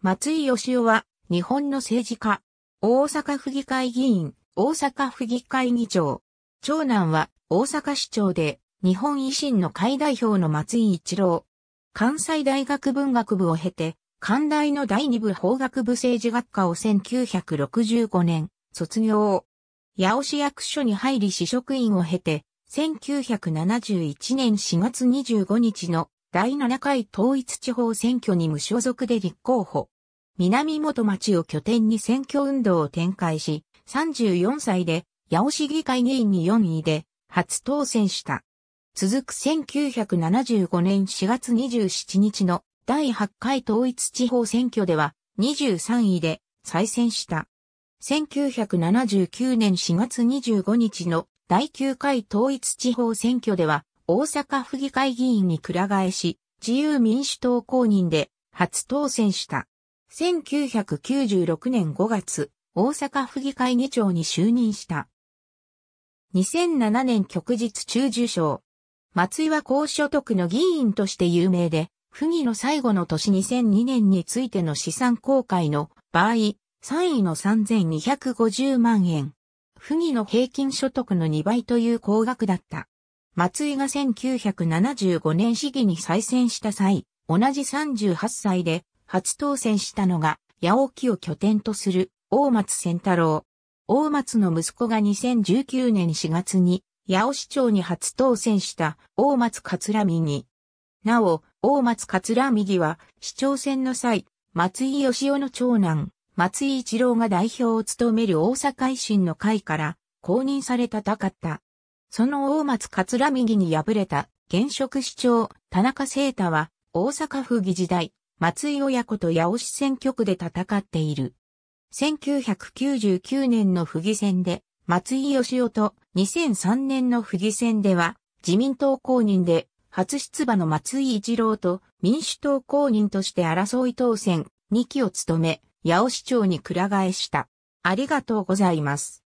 松井義夫は、日本の政治家、大阪府議会議員、大阪府議会議長。長男は、大阪市長で、日本維新の会代表の松井一郎。関西大学文学部を経て、関大の第二部法学部政治学科を1965年、卒業。八尾市役所に入り市職員を経て、1971年4月25日の第7回統一地方選挙に無所属で立候補。南元町を拠点に選挙運動を展開し、34歳で八尾市議会議員に4位で初当選した。続く1975年4月27日の第8回統一地方選挙では23位で再選した。1979年4月25日の第9回統一地方選挙では大阪府議会議員に倉替えし、自由民主党公認で初当選した。1996年5月、大阪府議会議長に就任した。2007年旭日中受賞。松井は高所得の議員として有名で、府議の最後の年2002年についての資産公開の場合、3位の3250万円。府議の平均所得の2倍という高額だった。松井が1975年市議に再選した際、同じ38歳で初当選したのが、八尾木を拠点とする大松仙太郎。大松の息子が2019年4月に八尾市長に初当選した大松桂右。なお、大松桂右は市長選の際、松井義雄の長男、松井一郎が代表を務める大阪維新の会から公認されたたかった。その大松桂右に敗れた現職市長田中聖太は大阪府議時代松井親子と八尾市選挙区で戦っている。1999年の府議選で松井義夫と2003年の府議選では自民党公認で初出馬の松井一郎と民主党公認として争い当選2期を務め、八尾市長にく替えした。ありがとうございます。